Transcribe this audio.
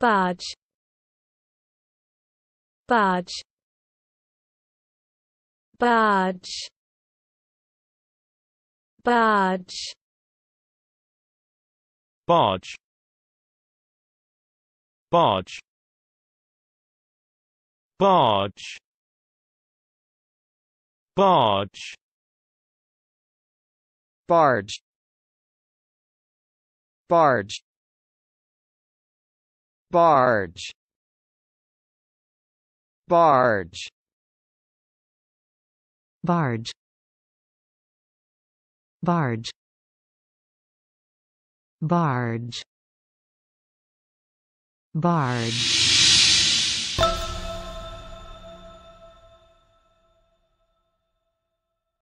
Barge Barge Barge Barge Barge Barge Barge Barge Barge Barge barge barge barge barge barge barge